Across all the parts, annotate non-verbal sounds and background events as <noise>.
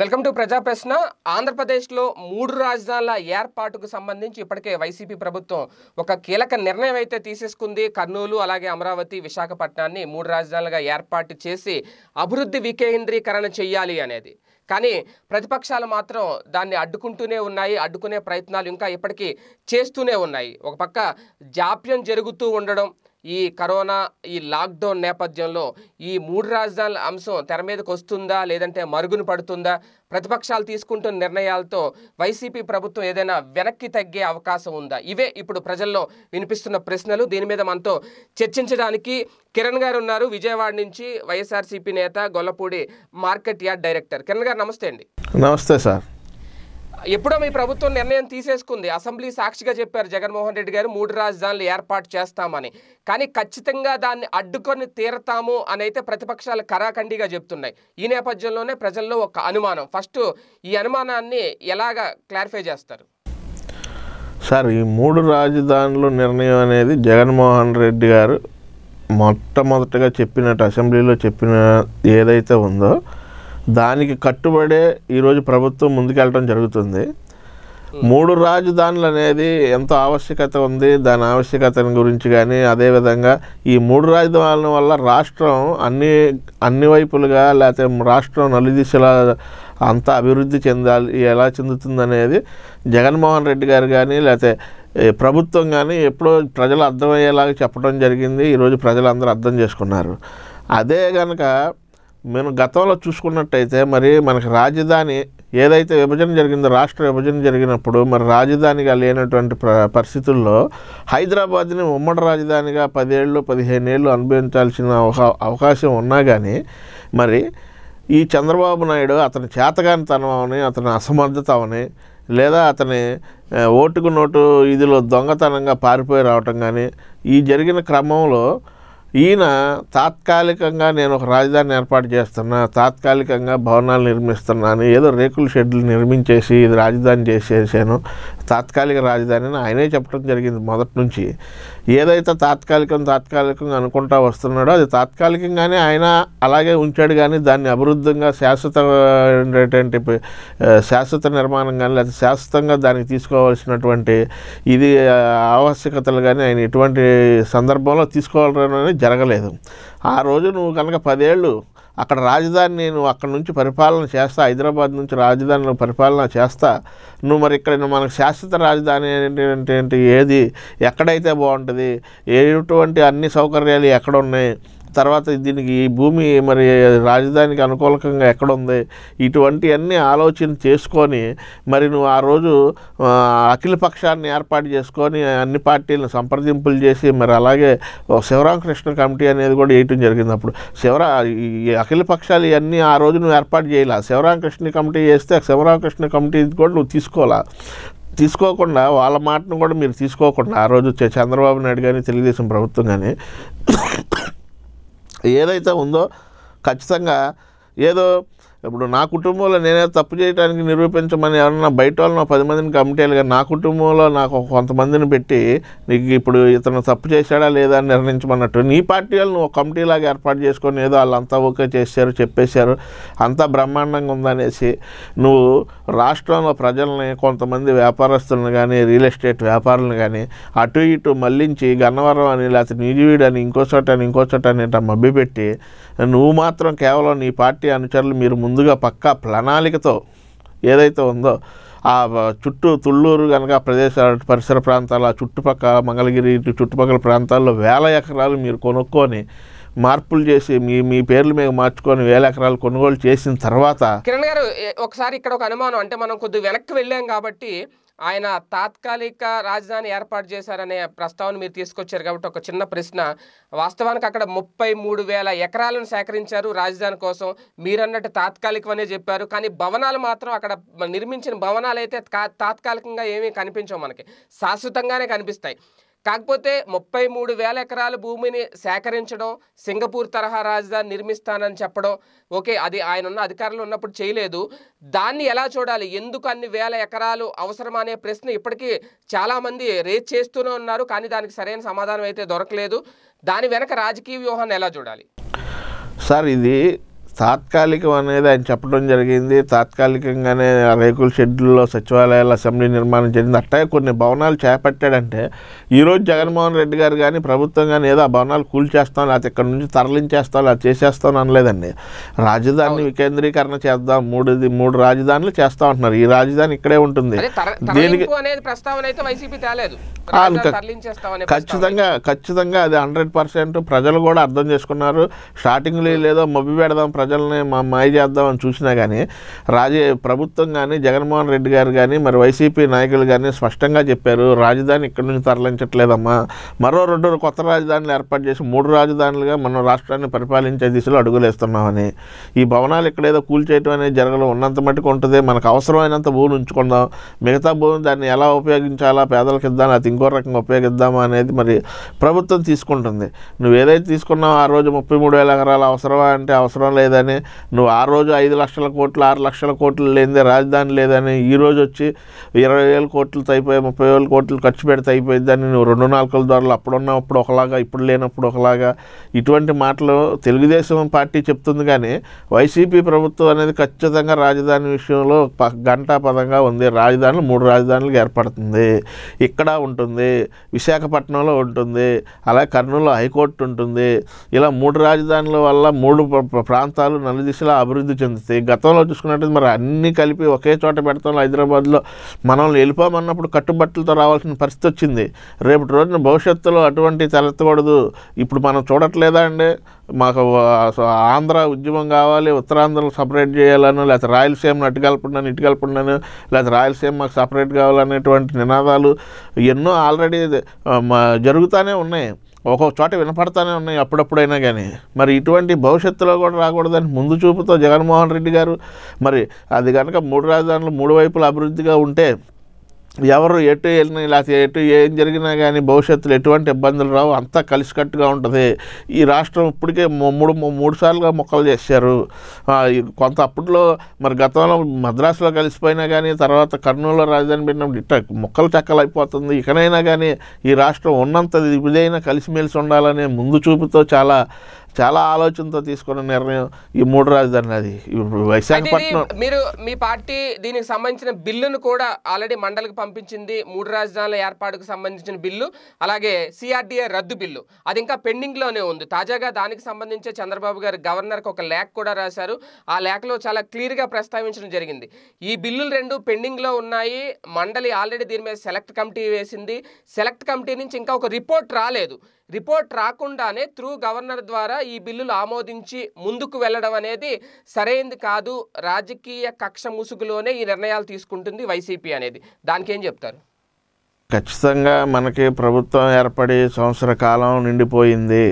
Welcome to ప్రజా ప్రశ్న ఆంధ్రప్రదేశ్లో మూడు రాజధానుల ఏర్పాటుకు సంబంధించి ఇప్పటికే వైసీపీ ప్రభుత్వం ఒక కీలక నిర్ణయం అయితే తీసేసుకుంది కర్నూలు అలాగే అమరావతి విశాఖపట్నాన్ని మూడు రాజధానులుగా ఏర్పాటు చేసి అభివృద్ధి వికేంద్రీకరణ చేయాలి అనేది కానీ ప్రతిపక్షాలు మాత్రం దాన్ని అడ్డుకుంటూనే ఉన్నాయి అడ్డుకునే ప్రయత్నాలు ఇంకా ఇప్పటికీ చేస్తూనే ఉన్నాయి ఒక పక్క జాప్యం జరుగుతూ ఉండడం ఈ కరోనా ఈ లాక్డౌన్ నేపథ్యంలో ఈ మూడు రాజధానుల అంశం తెర మీదకి వస్తుందా లేదంటే మరుగున పడుతుందా ప్రతిపక్షాలు తీసుకుంటున్న నిర్ణయాలతో వైసీపీ ప్రభుత్వం ఏదైనా వెనక్కి తగ్గే అవకాశం ఉందా ఇవే ఇప్పుడు ప్రజల్లో వినిపిస్తున్న ప్రశ్నలు దీని మీద మనతో చర్చించడానికి కిరణ్ గారు ఉన్నారు విజయవాడ నుంచి వైఎస్ఆర్సీపీ నేత Gollapudi market yard director Kiran గారు నమస్తే అండి నమస్తే సార్ ఎప్పుడో మీ ప్రభుత్వం నిర్ణయం తీసేసుకుంది అసెంబ్లీ సాక్షిగా చెప్పారు జగన్మోహన్ రెడ్డి గారు మూడు రాజధానులు ఏర్పాటు చేస్తామని కానీ ఖచ్చితంగా దాన్ని అడ్డుకొని తీరతాము అని అయితే ప్రతిపక్షాలు కరాఖండిగా చెప్తున్నాయి ఈ నేపథ్యంలోనే ప్రజల్లో ఒక అనుమానం ఫస్ట్ ఈ అనుమానాన్ని ఎలాగ క్లారిఫై చేస్తారు సార్ ఈ మూడు రాజధానులు నిర్ణయం అనేది జగన్మోహన్ రెడ్డి గారు మొట్టమొదటగా చెప్పినట్టు అసెంబ్లీలో చెప్పిన ఏదైతే ఉందో దానికి కట్టుబడే ఈరోజు ప్రభుత్వం ముందుకెళ్ళడం జరుగుతుంది మూడు రాజధానులు అనేది ఎంతో ఆవశ్యకత ఉంది దాని ఆవశ్యకతని గురించి కానీ అదేవిధంగా ఈ మూడు రాజధానుల వల్ల రాష్ట్రం అన్ని అన్ని వైపులుగా లేకపోతే రాష్ట్రం నలుదిశలా అంతా అభివృద్ధి చెందాలి ఎలా చెందుతుందనేది జగన్మోహన్ రెడ్డి గారు కానీ లేకపోతే ప్రభుత్వం కానీ ఎప్పుడో ప్రజలు అర్థమయ్యేలాగా చెప్పడం జరిగింది ఈరోజు ప్రజలందరూ అర్థం చేసుకున్నారు అదే కనుక మేము గతంలో చూసుకున్నట్టయితే మరి మనకి రాజధాని ఏదైతే విభజన జరిగిందో రాష్ట్ర విభజన జరిగినప్పుడు మరి రాజధానిగా లేనటువంటి పరిస్థితుల్లో హైదరాబాద్ని ఉమ్మడి రాజధానిగా పదేళ్ళు ఏళ్ళు అనుభవించాల్సిన అవకాశం ఉన్నా కానీ మరి ఈ చంద్రబాబు నాయుడు అతని చేతగానితనం అని అతని అసమర్థత అని లేదా అతని ఓటుకు నోటు ఇదిలో దొంగతనంగా పారిపోయి రావటం కానీ ఈ జరిగిన క్రమంలో ఈయన తాత్కాలికంగా నేను ఒక రాజధాని ఏర్పాటు చేస్తున్నా తాత్కాలికంగా భవనాలు నిర్మిస్తున్నాను ఏదో రేకుల షెడ్లు నిర్మించేసి ఇది రాజధాని చేసేసాను తాత్కాలిక రాజధాని అని ఆయనే చెప్పడం జరిగింది మొదటి నుంచి ఏదైతే తాత్కాలికం తాత్కాలికంగా అనుకుంటా వస్తున్నాడో అది తాత్కాలికంగానే ఆయన అలాగే ఉంచాడు కానీ దాన్ని అభివృద్ధిగా శాశ్వతమైనటువంటి శాశ్వత నిర్మాణం కానీ లేదా శాశ్వతంగా దానికి తీసుకోవాల్సినటువంటి ఇది ఆవశ్యకతలు కానీ ఆయన ఎటువంటి సందర్భంలో తీసుకోవాలని జరగలేదు ఆ రోజు నువ్వు కనుక పదేళ్ళు అక్కడ రాజధాని నేను అక్కడ నుంచి పరిపాలన చేస్తా హైదరాబాద్ నుంచి రాజధానిలో పరిపాలన చేస్తా నువ్వు మరి ఇక్కడ మనకు శాశ్వత రాజధాని ఏంటంటే ఏది ఎక్కడైతే బాగుంటుంది ఎటువంటి అన్ని సౌకర్యాలు ఎక్కడ ఉన్నాయి తర్వాత దీనికి ఈ భూమి మరి రాజధానికి అనుకూలకంగా ఎక్కడుంది ఇటువంటివన్నీ ఆలోచన చేసుకొని మరి నువ్వు ఆ రోజు అఖిల పక్షాన్ని ఏర్పాటు చేసుకొని అన్ని పార్టీలను సంప్రదింపులు చేసి మరి అలాగే శివరామకృష్ణ కమిటీ అనేది కూడా వేయటం జరిగింది అప్పుడు శివరా ఈ అఖిల పక్షాలు ఇవన్నీ ఆ రోజు నువ్వు ఏర్పాటు చేయాలి శివరామకృష్ణ కమిటీ చేస్తే శివరామకృష్ణ కమిటీ కూడా నువ్వు తీసుకోవాలా తీసుకోకుండా వాళ్ళ మాటను కూడా మీరు తీసుకోకుండా ఆ రోజు చంద్రబాబు నాయుడు కానీ తెలుగుదేశం ప్రభుత్వం కానీ ఏదైతే ఉందో ఖచ్చితంగా ఏదో ఇప్పుడు నా కుటుంబంలో నేనే తప్పు చేయడానికి నిరూపించమని ఎవరన్నా బయట వాళ్ళని పది మందిని కమిటీలు కానీ నా కుటుంబంలో నాకు కొంతమందిని పెట్టి నీకు ఇప్పుడు ఇతను తప్పు చేశాడా లేదా అని నిర్ణయించమన్నట్టు నీ పార్టీ వాళ్ళు నువ్వు కమిటీలాగా ఏర్పాటు చేసుకొని ఏదో వాళ్ళంతా ఓకే చేశారు చెప్పేశారు అంతా బ్రహ్మాండంగా ఉందనేసి నువ్వు రాష్ట్రంలో ప్రజల్ని కొంతమంది వ్యాపారస్తులను కానీ రియల్ ఎస్టేట్ వ్యాపారులను కానీ అటు ఇటు మళ్ళించి గన్నవరం అని లేకపోతే నీజివీడు అని ఇంకో చోట అని ఇంకో చోట అని పెట్టి నువ్వు మాత్రం కేవలం నీ పార్టీ అనుచరులు మీరు ముందుగా పక్కా ప్రణాళికతో ఏదైతే ఉందో ఆ చుట్టూ తుళ్ళూరు కనుక ప్రదేశాల పరిసర ప్రాంతాల చుట్టుపక్కల మంగళగిరి చుట్టుపక్కల ప్రాంతాల్లో వేల ఎకరాలు మీరు కొనుక్కొని మార్పులు చేసి మీ మీ పేర్ల మీద మార్చుకొని వేల ఎకరాలు కొనుగోలు చేసిన తర్వాత కిరణ్ గారు ఒకసారి ఇక్కడ ఒక అనుమానం అంటే మనం కొద్దిగా వెనక్కి వెళ్ళాం కాబట్టి ఆయన తాత్కాలిక రాజధాని ఏర్పాటు చేశారనే ప్రస్తావన మీరు తీసుకొచ్చారు కాబట్టి ఒక చిన్న ప్రశ్న వాస్తవానికి అక్కడ ముప్పై మూడు వేల ఎకరాలను సేకరించారు రాజధాని కోసం మీరన్నట్టు తాత్కాలికమనే చెప్పారు కానీ భవనాలు మాత్రం అక్కడ నిర్మించిన భవనాలు అయితే తాత్కాలికంగా ఏమీ కనిపించవు మనకి శాశ్వతంగానే కనిపిస్తాయి కాకపోతే ముప్పై మూడు వేల ఎకరాల భూమిని సేకరించడం సింగపూర్ తరహా రాజధాని నిర్మిస్తానని చెప్పడం ఓకే అది ఆయన ఉన్న అధికారులు ఉన్నప్పుడు చేయలేదు దాన్ని ఎలా చూడాలి ఎందుకు అన్ని వేల ఎకరాలు అవసరం ప్రశ్న ఇప్పటికీ చాలామంది రేజ్ చేస్తూనే ఉన్నారు కానీ దానికి సరైన సమాధానం అయితే దొరకలేదు దాని వెనక రాజకీయ వ్యూహాన్ని ఎలా చూడాలి సార్ ఇది తాత్కాలికం అనేది ఆయన చెప్పడం జరిగింది తాత్కాలికంగానే రేకుల షెడ్యూల్లో సచివాలయాల అసెంబ్లీ నిర్మాణం జరిగింది అట్టే కొన్ని భవనాలు చేపట్టాడంటే ఈరోజు జగన్మోహన్ రెడ్డి గారు కానీ ప్రభుత్వం కానీ ఏదో ఆ భవనాలు కూల్చేస్తాం లేకపోతే ఇక్కడ నుంచి తరలించేస్తాం లేదా చేసేస్తాం అనలేదండి రాజధాని వికేంద్రీకరణ చేద్దాం మూడుది మూడు రాజధానులు చేస్తా ఉంటున్నారు ఈ రాజధాని ఇక్కడే ఉంటుంది దీనికి ఖచ్చితంగా ఖచ్చితంగా అది హండ్రెడ్ పర్సెంట్ ప్రజలు కూడా అర్థం చేసుకున్నారు స్టార్టింగ్లో లేదో మబ్బి పెడదాం ప్రజల్ని మా మాయ చేద్దామని చూసినా కానీ రాజే ప్రభుత్వం కానీ జగన్మోహన్ రెడ్డి గారు కానీ మరి వైసీపీ నాయకులు కానీ స్పష్టంగా చెప్పారు రాజధాని ఇక్కడి నుంచి తరలించట్లేదమ్మా మరో రెండు కొత్త రాజధానులు ఏర్పాటు చేసి మూడు రాజధానులుగా మనం రాష్ట్రాన్ని పరిపాలించే దిశలో అడుగులేస్తున్నామని ఈ భవనాలు ఇక్కడేదో కూల్చేయటం అనేది జరగడం ఉన్నంత మటుకు ఉంటుంది మనకు అవసరమైనంత భూమిని ఉంచుకుందాం మిగతా భూమిని దాన్ని ఎలా ఉపయోగించాలా పేదలకు ఇద్దాం అది ఇంకో రకంగా ఉపయోగిద్దామా అనేది మరి ప్రభుత్వం తీసుకుంటుంది నువ్వు ఏదైతే తీసుకున్నావు ఆ రోజు ముప్పై మూడు వేల ఎకరాలు అవసరమా అంటే అవసరం లేదు లేదని నువ్వు ఆ రోజు ఐదు లక్షల కోట్లు ఆరు లక్షల కోట్లు లేనిదే రాజధాని లేదని ఈ రోజు వచ్చి ఇరవై వేల కోట్లు అయిపోయి ముప్పై వేల కోట్లు ఖర్చు పెడితే అయిపోయిందని నువ్వు రెండు నాలుగుల ధరలు అప్పుడున్నప్పుడు ఒకలాగా ఇప్పుడు లేనప్పుడు ఒకలాగా ఇటువంటి మాటలు తెలుగుదేశం పార్టీ చెప్తుంది కానీ వైసీపీ ప్రభుత్వం అనేది ఖచ్చితంగా రాజధాని విషయంలో గంటా పదంగా ఉంది రాజధానులు మూడు రాజధానులకు ఏర్పడుతుంది ఇక్కడ ఉంటుంది విశాఖపట్నంలో ఉంటుంది అలాగే కర్నూలు హైకోర్టు ఉంటుంది ఇలా మూడు రాజధానుల వల్ల మూడు ప్రాంతాలు రాష్ట్రాలు దిశలా అభివృద్ధి చెందుతాయి గతంలో చూసుకున్నట్టు మరి అన్నీ కలిపి ఒకే చోట పెడతాం హైదరాబాద్లో మనం వెళ్ళిపోమన్నప్పుడు కట్టుబట్టలతో రావాల్సిన పరిస్థితి వచ్చింది రేపటి రోజున భవిష్యత్తులో అటువంటి తలెత్తకూడదు ఇప్పుడు మనం చూడట్లేదా అండి మాకు ఆంధ్ర ఉద్యమం కావాలి ఉత్తరాంధ్ర సపరేట్ చేయాలని లేకపోతే రాయలసీమను అటు కలపండాను ఇటు కలపండాను లేకపోతే రాయలసీమ మాకు సపరేట్ కావాలనేటువంటి నినాదాలు ఎన్నో ఆల్రెడీ జరుగుతూనే ఉన్నాయి ఒక్కొక్క చోట వినపడతానే ఉన్నాయి అప్పుడప్పుడైనా కానీ మరి ఇటువంటి భవిష్యత్తులో కూడా రాకూడదని ముందు చూపుతో జగన్మోహన్ రెడ్డి గారు మరి అది కనుక మూడు రాజధానులు మూడు వైపులు అభివృద్ధిగా ఉంటే ఎవరు ఎటు వెళ్ళినా లేకపోతే ఎటు ఏం జరిగినా కానీ భవిష్యత్తులో ఎటువంటి ఇబ్బందులు రావు అంతా కలిసికట్టుగా ఉంటుంది ఈ రాష్ట్రం ఇప్పటికే మూడు మూడు సార్లుగా మొక్కలు చేశారు కొంత అప్పట్లో మరి గతంలో మద్రాసులో కలిసిపోయినా కానీ తర్వాత కర్నూలులో రాజధాని పెట్టినప్పుడు ఇట్ట మొక్కలు చెక్కలు అయిపోతుంది ఇకనైనా కానీ ఈ రాష్ట్రం ఉన్నంత ఇదైనా కలిసిమెలిసి ఉండాలనే ముందు చూపుతో చాలా చాలా ఆలోచనతో తీసుకున్న నిర్ణయం ఈ మూడు రాజధాని అది విశాఖపట్నం మీరు మీ పార్టీ దీనికి సంబంధించిన బిల్లును కూడా ఆల్రెడీ మండలికి పంపించింది మూడు రాజధానుల ఏర్పాటుకు సంబంధించిన బిల్లు అలాగే సిఆర్డిఏ రద్దు బిల్లు అది ఇంకా పెండింగ్లోనే ఉంది తాజాగా దానికి సంబంధించి చంద్రబాబు గారు గవర్నర్కి ఒక లేఖ కూడా రాశారు ఆ లేఖలో చాలా క్లియర్గా ప్రస్తావించడం జరిగింది ఈ బిల్లులు రెండు పెండింగ్లో ఉన్నాయి మండలి ఆల్రెడీ దీని మీద సెలెక్ట్ కమిటీ వేసింది సెలెక్ట్ కమిటీ నుంచి ఇంకా ఒక రిపోర్ట్ రాలేదు రిపోర్ట్ రాకుండానే త్రూ గవర్నర్ ద్వారా ఈ బిల్లులు ఆమోదించి ముందుకు వెళ్ళడం అనేది సరైంది కాదు రాజకీయ కక్ష ముసుగులోనే ఈ నిర్ణయాలు తీసుకుంటుంది వైసీపీ అనేది దానికి ఏం చెప్తారు ఖచ్చితంగా మనకి ప్రభుత్వం ఏర్పడి సంవత్సర కాలం నిండిపోయింది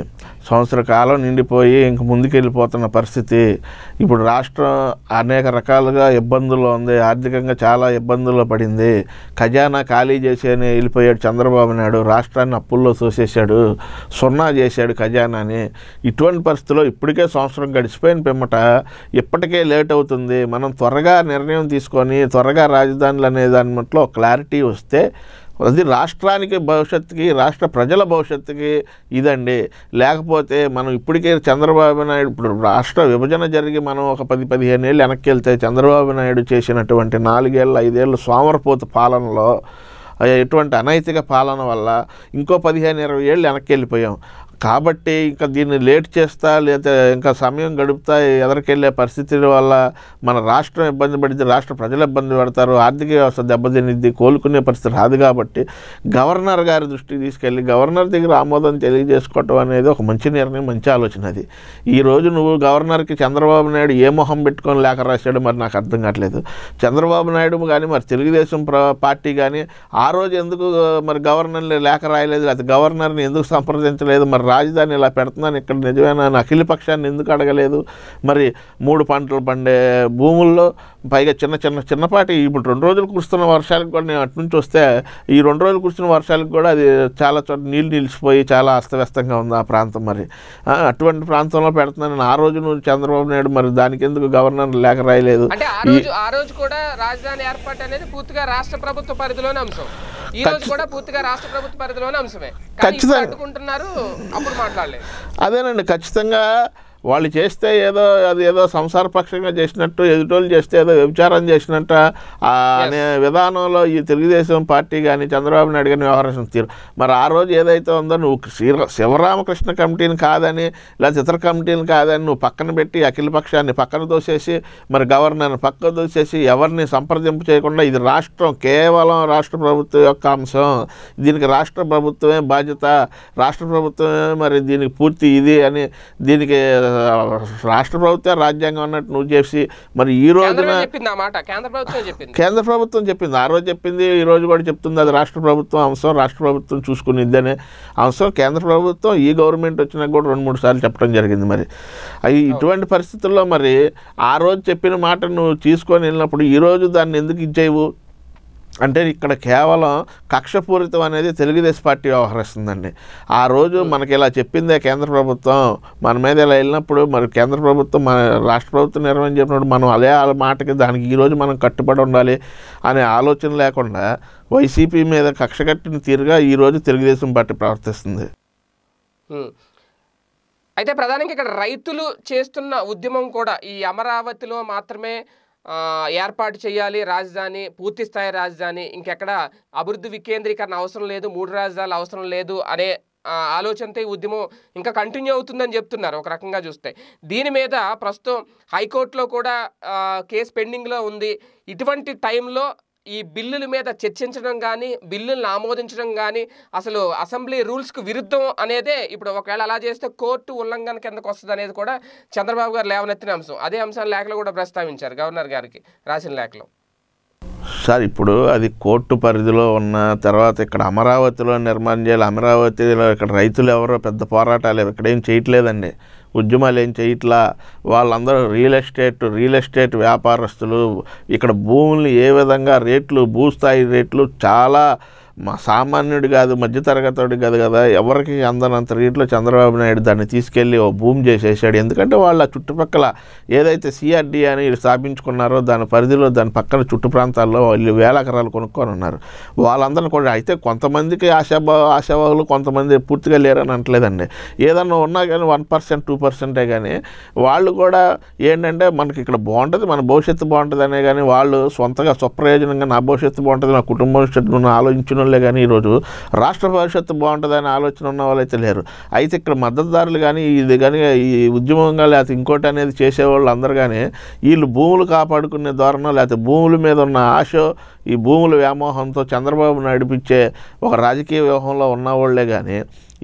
సంవత్సర కాలం నిండిపోయి ఇంక ముందుకెళ్ళిపోతున్న పరిస్థితి ఇప్పుడు రాష్ట్రం అనేక రకాలుగా ఇబ్బందుల్లో ఉంది ఆర్థికంగా చాలా ఇబ్బందుల్లో పడింది ఖజానా ఖాళీ చేసి అని వెళ్ళిపోయాడు చంద్రబాబు నాయుడు రాష్ట్రాన్ని అప్పుల్లో చూసేశాడు సున్నా చేశాడు ఖజానాని ఇటువంటి పరిస్థితిలో ఇప్పటికే సంవత్సరం గడిచిపోయిన పిమ్మట ఇప్పటికే లేట్ అవుతుంది మనం త్వరగా నిర్ణయం తీసుకొని త్వరగా రాజధానులు అనే దాని మట్లో క్లారిటీ వస్తే అది రాష్ట్రానికి భవిష్యత్తుకి రాష్ట్ర ప్రజల భవిష్యత్తుకి ఇదండి లేకపోతే మనం ఇప్పటికే చంద్రబాబు నాయుడు ఇప్పుడు రాష్ట్ర విభజన జరిగి మనం ఒక పది పదిహేను ఏళ్ళు వెనక్కి వెళ్తే చంద్రబాబు నాయుడు చేసినటువంటి నాలుగేళ్ళు ఐదేళ్ళు సోమరపోతు పాలనలో ఎటువంటి అనైతిక పాలన వల్ల ఇంకో పదిహేను ఇరవై ఏళ్ళు వెనక్కి వెళ్ళిపోయాం కాబట్టి ఇంకా దీన్ని లేట్ చేస్తా లేదా ఇంకా సమయం గడుపుతా ఎదరికెళ్ళే పరిస్థితుల వల్ల మన రాష్ట్రం ఇబ్బంది పడితే రాష్ట్ర ప్రజలు ఇబ్బంది పడతారు ఆర్థిక వ్యవస్థ దెబ్బతినిద్ది కోలుకునే పరిస్థితి రాదు కాబట్టి గవర్నర్ గారి దృష్టికి తీసుకెళ్ళి గవర్నర్ దగ్గర ఆమోదం తెలియజేసుకోవటం అనేది ఒక మంచి నిర్ణయం మంచి ఆలోచన అది ఈరోజు నువ్వు గవర్నర్కి చంద్రబాబు నాయుడు ఏ మొహం పెట్టుకొని లేఖ రాశాడు మరి నాకు అర్థం కావట్లేదు చంద్రబాబు నాయుడు కానీ మరి తెలుగుదేశం పార్టీ కానీ ఆ రోజు ఎందుకు మరి గవర్నర్ని లేఖ రాయలేదు అది గవర్నర్ని ఎందుకు సంప్రదించలేదు మరి రాజధాని ఇలా పెడుతున్నాను ఇక్కడ నిజమైన అఖిల పక్షాన్ని ఎందుకు అడగలేదు మరి మూడు పంటలు పండే భూముల్లో పైగా చిన్న చిన్న చిన్నపాటి ఇప్పుడు రెండు రోజులు కురుస్తున్న వర్షాలకు కూడా నేను అటునుంచి వస్తే ఈ రెండు రోజులు కురుస్తున్న వర్షాలకు కూడా అది చాలా చోట నీళ్ళు నిలిచిపోయి చాలా అస్తవ్యస్తంగా ఉంది ఆ ప్రాంతం మరి అటువంటి ప్రాంతంలో పెడుతున్నాను ఆ రోజు నువ్వు చంద్రబాబు నాయుడు మరి దానికి ఎందుకు గవర్నర్ లేఖ రాయలేదు ఆ రోజు కూడా రాజధాని ఏర్పాటు అనేది పూర్తిగా రాష్ట్ర ప్రభుత్వ పరిధిలోనే అంశం ఈ రోజు కూడా పూర్తిగా రాష్ట్ర ప్రభుత్వ అంశమే ఖచ్చితంగా అదేనండి ఖచ్చితంగా వాళ్ళు చేస్తే ఏదో అది ఏదో సంసారపక్షంగా చేసినట్టు ఎదుటోళ్ళు చేస్తే ఏదో వ్యభిచారం చేసినట్ట అనే విధానంలో ఈ తెలుగుదేశం పార్టీ కానీ చంద్రబాబు నాయుడు కానీ వ్యవహరించిన తీరు మరి ఆ రోజు ఏదైతే ఉందో నువ్వు శ్రీ శివరామకృష్ణ కమిటీని కాదని లేదా ఇతర కమిటీని కాదని నువ్వు పక్కన పెట్టి అఖిల పక్షాన్ని పక్కన దోసేసి మరి గవర్నర్ని పక్కన దోసేసి ఎవరిని సంప్రదింపు చేయకుండా ఇది రాష్ట్రం కేవలం రాష్ట్ర ప్రభుత్వం యొక్క అంశం దీనికి రాష్ట్ర ప్రభుత్వమే బాధ్యత రాష్ట్ర ప్రభుత్వమే మరి దీనికి పూర్తి ఇది అని దీనికి రాష్ట్ర ప్రభుత్వం రాజ్యాంగం అన్నట్టు నువ్వు చేసి మరి ఈ రోజున కేంద్ర ప్రభుత్వం చెప్పింది ఆ రోజు చెప్పింది ఈ రోజు కూడా చెప్తుంది అది రాష్ట్ర ప్రభుత్వం అంశం రాష్ట్ర ప్రభుత్వం చూసుకునిద్దనే అంశం కేంద్ర ప్రభుత్వం ఈ గవర్నమెంట్ వచ్చినా కూడా రెండు మూడు సార్లు చెప్పడం జరిగింది మరి అవి ఇటువంటి పరిస్థితుల్లో మరి ఆ రోజు చెప్పిన మాట నువ్వు తీసుకొని వెళ్ళినప్పుడు ఈరోజు దాన్ని ఎందుకు ఇచ్చేవు అంటే ఇక్కడ కేవలం కక్షపూరితం అనేది తెలుగుదేశం పార్టీ వ్యవహరిస్తుందండి ఆ రోజు hmm. మనకి ఇలా చెప్పిందే కేంద్ర ప్రభుత్వం మన మీద ఇలా వెళ్ళినప్పుడు మరి కేంద్ర ప్రభుత్వం మన రాష్ట్ర ప్రభుత్వం నిర్వహణ చెప్పినప్పుడు మనం అదే మాటకి దానికి ఈరోజు మనం కట్టుబడి ఉండాలి అనే ఆలోచన లేకుండా వైసీపీ మీద కక్ష కట్టిన తీరుగా ఈరోజు తెలుగుదేశం పార్టీ ప్రవర్తిస్తుంది hmm. అయితే ప్రధానంగా ఇక్కడ రైతులు చేస్తున్న ఉద్యమం కూడా ఈ అమరావతిలో మాత్రమే ఏర్పాటు చేయాలి రాజధాని పూర్తి స్థాయి రాజధాని ఇంకెక్కడ అభివృద్ధి వికేంద్రీకరణ అవసరం లేదు మూడు రాజధానులు అవసరం లేదు అనే ఆలోచనతో ఈ ఉద్యమం ఇంకా కంటిన్యూ అవుతుందని చెప్తున్నారు ఒక రకంగా చూస్తే దీని మీద ప్రస్తుతం హైకోర్టులో కూడా కేసు పెండింగ్లో ఉంది ఇటువంటి టైంలో ఈ బిల్లుల మీద చర్చించడం కానీ బిల్లులను ఆమోదించడం కానీ అసలు అసెంబ్లీ రూల్స్కు విరుద్ధం అనేదే ఇప్పుడు ఒకవేళ అలా చేస్తే కోర్టు ఉల్లంఘన కిందకు వస్తుంది అనేది కూడా చంద్రబాబు గారు లేవనెత్తిన అంశం అదే అంశాన్ని లేఖలో కూడా ప్రస్తావించారు గవర్నర్ గారికి రాసిన లేఖలో సార్ ఇప్పుడు అది కోర్టు పరిధిలో ఉన్న తర్వాత ఇక్కడ అమరావతిలో నిర్మాణం చేయాలి అమరావతిలో ఇక్కడ రైతులు ఎవరో పెద్ద పోరాటాలు ఇక్కడేం చేయట్లేదండి ఉద్యమాలు ఏం చేయట్లా వాళ్ళందరూ రియల్ ఎస్టేట్ రియల్ ఎస్టేట్ వ్యాపారస్తులు ఇక్కడ భూముల్ని ఏ విధంగా రేట్లు భూస్థాయి రేట్లు చాలా మా సామాన్యుడు కాదు మధ్యతరగతోడు కాదు కదా ఎవరికి అందనంత రీట్లో చంద్రబాబు నాయుడు దాన్ని తీసుకెళ్ళి ఓ భూమి చేసేసాడు ఎందుకంటే వాళ్ళ చుట్టుపక్కల ఏదైతే సిఆర్డి అని స్థాపించుకున్నారో దాని పరిధిలో దాని పక్కన చుట్టు ప్రాంతాల్లో వాళ్ళు వేలకరాలు కొనుక్కొని ఉన్నారు వాళ్ళందరూ కూడా అయితే కొంతమందికి ఆశాభా ఆశాభావులు కొంతమంది పూర్తిగా లేరని అంటలేదండి ఏదన్నా ఉన్నా కానీ వన్ పర్సెంట్ టూ పర్సెంటే కానీ వాళ్ళు కూడా ఏంటంటే మనకి ఇక్కడ బాగుంటుంది మన భవిష్యత్తు బాగుంటుంది అనే కానీ వాళ్ళు సొంతగా స్వప్రయోజనంగా నా భవిష్యత్తు బాగుంటుంది నా కుటుంబం ఆలోచించిన వాళ్ళే కానీ ఈరోజు రాష్ట్ర భవిష్యత్తు బాగుంటుందని ఆలోచన ఉన్న వాళ్ళైతే లేరు అయితే ఇక్కడ మద్దతుదారులు కానీ ఇది కానీ ఈ ఉద్యమంగా లేకపోతే ఇంకోటి అనేది చేసేవాళ్ళు అందరు కానీ వీళ్ళు భూములు కాపాడుకునే ధోరణం లేకపోతే భూముల మీద ఉన్న ఆశ ఈ భూముల వ్యామోహంతో చంద్రబాబు నడిపించే ఒక రాజకీయ వ్యూహంలో ఉన్నవాళ్లే కానీ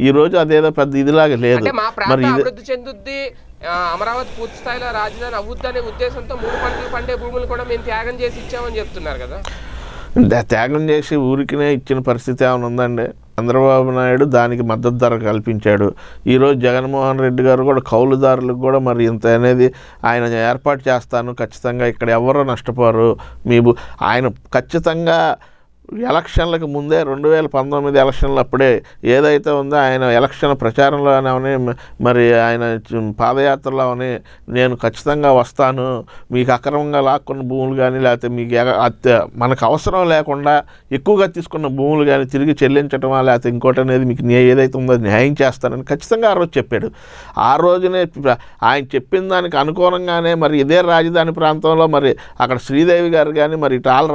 ఈ రోజు అదేదో పెద్ద ఇదిలాగా లేదు మరి చెందుద్ది అమరావతి పూర్తి స్థాయిలో రాజధాని అవుద్దనే ఉద్దేశంతో మూడు పంటలు పండే భూములు కూడా మేము త్యాగం చేసి ఇచ్చామని చెప్తున్నారు కదా త్యాగం చేసి ఊరికినే ఇచ్చిన పరిస్థితి ఏమైనా ఉందండి చంద్రబాబు నాయుడు దానికి మద్దతు ధర కల్పించాడు ఈరోజు జగన్మోహన్ రెడ్డి గారు కూడా కౌలుదారులకు కూడా మరి ఇంత అనేది ఆయన ఏర్పాటు చేస్తాను ఖచ్చితంగా ఇక్కడ ఎవరో నష్టపోరు మీ ఆయన ఖచ్చితంగా ఎలక్షన్లకు ముందే రెండు వేల పంతొమ్మిది ఎలక్షన్లు అప్పుడే ఏదైతే ఉందో ఆయన ఎలక్షన్ అని మరి ఆయన పాదయాత్రలోనే నేను ఖచ్చితంగా వస్తాను మీకు అక్రమంగా లాక్కున్న భూములు కానీ లేకపోతే మీకు మనకు అవసరం లేకుండా ఎక్కువగా తీసుకున్న భూములు కానీ తిరిగి చెల్లించటమా లేకపోతే ఇంకోటి అనేది మీకు ఏదైతే ఉందో న్యాయం చేస్తానని ఖచ్చితంగా ఆ రోజు చెప్పాడు ఆ రోజునే ఆయన చెప్పిన దానికి అనుకూలంగానే మరి ఇదే రాజధాని ప్రాంతంలో మరి అక్కడ శ్రీదేవి గారు కానీ మరి ఇటు ఆల్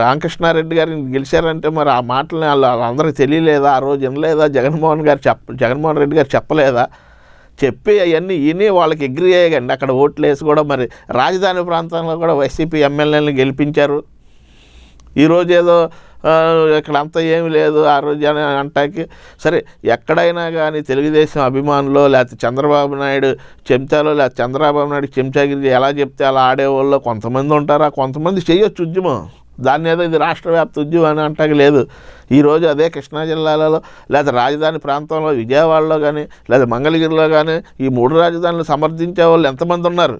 రామకృష్ణారెడ్డి గారిని గెలిచారంటే మరి ఆ మాటలు వాళ్ళు అందరికి తెలియలేదా ఆ రోజు వినలేదా జగన్మోహన్ గారు చెప్ప జగన్మోహన్ రెడ్డి గారు చెప్పలేదా చెప్పి అవన్నీ విని వాళ్ళకి ఎగ్రీ అయ్యండి అక్కడ ఓట్లు వేసి కూడా మరి రాజధాని ప్రాంతంలో కూడా వైసీపీ ఎమ్మెల్యేలను గెలిపించారు ఈరోజు ఏదో ఇక్కడ అంతా ఏమి లేదు ఆ రోజు అని అంటాకి సరే ఎక్కడైనా కానీ తెలుగుదేశం అభిమానులు లేకపోతే చంద్రబాబు నాయుడు చెంచాలో లేకపోతే చంద్రబాబు నాయుడు చెంచాగిరి ఎలా చెప్తే అలా ఆడేవాళ్ళు కొంతమంది ఉంటారు ఆ కొంతమంది చేయొచ్చు ఉద్యమం దాని మీద ఇది రాష్ట్ర వ్యాప్త ఉద్యమం అని అంటాక లేదు ఈరోజు అదే కృష్ణా జిల్లాలలో లేదా రాజధాని ప్రాంతంలో విజయవాడలో కానీ లేదా మంగళగిరిలో కానీ ఈ మూడు రాజధానులు సమర్థించే వాళ్ళు ఎంతమంది ఉన్నారు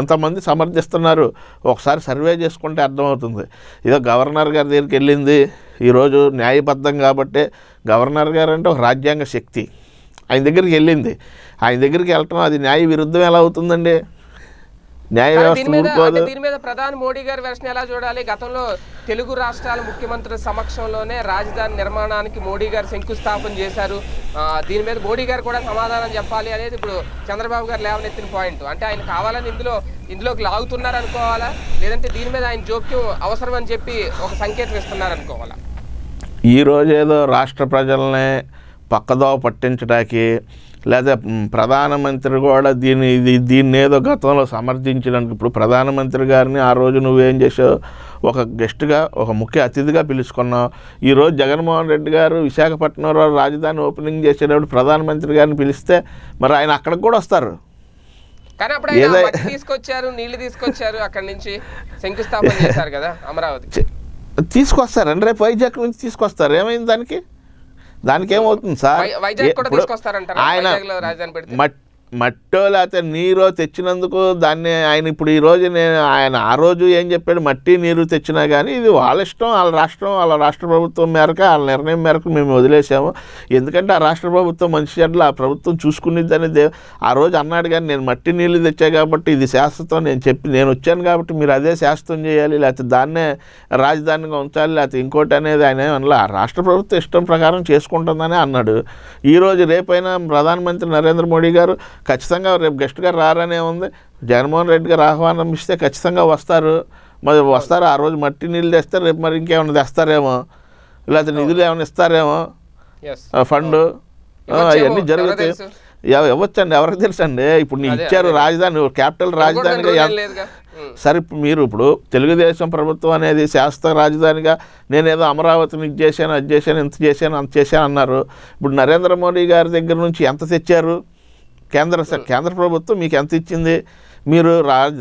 ఎంతమంది సమర్థిస్తున్నారు ఒకసారి సర్వే చేసుకుంటే అర్థమవుతుంది ఇదో గవర్నర్ గారి దగ్గరికి వెళ్ళింది ఈరోజు న్యాయబద్ధం కాబట్టి గవర్నర్ గారు అంటే ఒక రాజ్యాంగ శక్తి ఆయన దగ్గరికి వెళ్ళింది ఆయన దగ్గరికి వెళ్ళటం అది న్యాయ విరుద్ధం ఎలా అవుతుందండి న్యాయ వ్యవస్థ దీని మీద ప్రధాని మోడీ గారి వెర్షన్ ఎలా చూడాలి గతంలో తెలుగు రాష్ట్రాల ముఖ్యమంత్రుల సమక్షంలోనే రాజధాని నిర్మాణానికి మోడీ గారు శంకుస్థాపన చేశారు దీని మీద మోడీ గారు కూడా సమాధానం చెప్పాలి అనేది ఇప్పుడు చంద్రబాబు గారు లేవనెత్తిన పాయింట్ అంటే ఆయన కావాలని ఇందులో ఇందులోకి లాగుతున్నారు అనుకోవాలా లేదంటే దీని మీద ఆయన జోక్యం అవసరం అని చెప్పి ఒక సంకేతం ఇస్తున్నారు అనుకోవాలా ఏదో రాష్ట్ర ప్రజలనే పక్కదో పట్టించడానికి లేదా ప్రధానమంత్రి కూడా దీని ఇది దీన్ని ఏదో గతంలో సమర్థించడానికి ఇప్పుడు ప్రధానమంత్రి గారిని ఆ రోజు నువ్వేం చేసావు ఒక గెస్ట్గా ఒక ముఖ్య అతిథిగా పిలుచుకున్నావు ఈరోజు జగన్మోహన్ రెడ్డి గారు విశాఖపట్నంలో రాజధాని ఓపెనింగ్ చేసేటప్పుడు ప్రధానమంత్రి గారిని పిలిస్తే మరి ఆయన అక్కడికి కూడా వస్తారు తీసుకొచ్చారు నీళ్ళు తీసుకొచ్చారు అక్కడి నుంచి శంకుస్థాపన చేశారు కదా అమరావతి తీసుకొస్తారండి రేపు వైజాగ్ నుంచి తీసుకొస్తారు ఏమైంది దానికి దానికి ఏమవుతుంది సార్ ఆయన మట్టి మట్టో లేకపోతే నీరో తెచ్చినందుకు దాన్ని ఆయన ఇప్పుడు ఈరోజు నేను ఆయన ఆ రోజు ఏం చెప్పాడు మట్టి నీరు తెచ్చినా కానీ ఇది వాళ్ళ ఇష్టం వాళ్ళ రాష్ట్రం వాళ్ళ రాష్ట్ర ప్రభుత్వం మేరకు వాళ్ళ నిర్ణయం మేరకు మేము వదిలేసాము ఎందుకంటే ఆ రాష్ట్ర ప్రభుత్వం మంచి చెడ్లు ఆ ప్రభుత్వం చూసుకునేదని దే ఆ రోజు అన్నాడు కానీ నేను మట్టి నీళ్ళు తెచ్చా కాబట్టి ఇది శాశ్వతం నేను చెప్పి నేను వచ్చాను కాబట్టి మీరు అదే శాశ్వతం చేయాలి లేకపోతే దాన్నే రాజధానిగా ఉంచాలి లేకపోతే ఇంకోటి అనేది ఆయన అనలా రాష్ట్ర ప్రభుత్వం ఇష్టం ప్రకారం చేసుకుంటుందని అన్నాడు ఈరోజు రేపైనా ప్రధానమంత్రి నరేంద్ర మోడీ గారు ఖచ్చితంగా రేపు గెస్ట్గా రారనే ఉంది జగన్మోహన్ రెడ్డి గారు ఆహ్వానం ఇస్తే ఖచ్చితంగా వస్తారు మరి వస్తారు ఆ రోజు మట్టి నీళ్ళు తెస్తారు రేపు మరి ఇంకేమైనా తెస్తారేమో లేకపోతే నిధులు ఏమైనా ఇస్తారేమో ఫండ్ అవన్నీ జరుగుతాయి ఇవ్వచ్చండి ఎవరికి తెలుసు అండి ఇప్పుడు నీ ఇచ్చారు రాజధాని క్యాపిటల్ రాజధానిగా సరే మీరు ఇప్పుడు తెలుగుదేశం ప్రభుత్వం అనేది శాశ్వత రాజధానిగా నేనేదో అమరావతిని ఇది చేశాను అది చేశాను ఇంత చేశాను అంత చేశాను అన్నారు ఇప్పుడు నరేంద్ర మోడీ గారి దగ్గర నుంచి ఎంత తెచ్చారు కేంద్ర కేంద్ర ప్రభుత్వం మీకు ఎంత ఇచ్చింది మీరు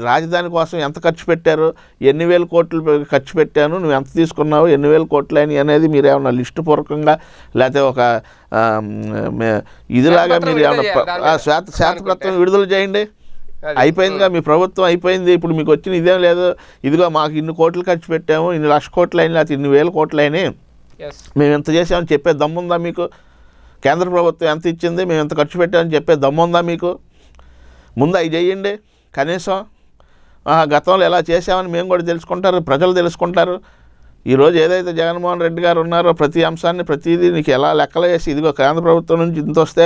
రాజధాని కోసం ఎంత ఖర్చు పెట్టారు ఎన్ని వేల కోట్లు ఖర్చు పెట్టాను నువ్వు ఎంత తీసుకున్నావు ఎన్ని వేల కోట్లు అని అనేది మీరు ఏమైనా లిస్టు పూర్వకంగా లేకపోతే ఒక ఇదిలాగా మీరు ఏమైనా శ్వేత శ్వేతపత్రం విడుదల చేయండి అయిపోయిందిగా మీ ప్రభుత్వం అయిపోయింది ఇప్పుడు మీకు వచ్చిన ఇదేం లేదు ఇదిగో మాకు ఇన్ని కోట్లు ఖర్చు పెట్టాము ఇన్ని లక్ష కోట్లు అయినా లేకపోతే ఇన్ని వేల కోట్లు అయినాయి మేము ఎంత చేసామని చెప్పే దమ్ముందా మీకు కేంద్ర ప్రభుత్వం ఎంత ఇచ్చింది మేము ఎంత ఖర్చు పెట్టామని చెప్పే దమ్ముందా మీకు ముందు అవి చేయండి కనీసం గతంలో ఎలా చేసామని మేము కూడా తెలుసుకుంటారు ప్రజలు తెలుసుకుంటారు ఈరోజు ఏదైతే జగన్మోహన్ రెడ్డి గారు ఉన్నారో ప్రతి అంశాన్ని ప్రతిదీ నీకు ఎలా లెక్కలు వేసి ఇదిగో కేంద్ర ప్రభుత్వం నుంచి ఇంత వస్తే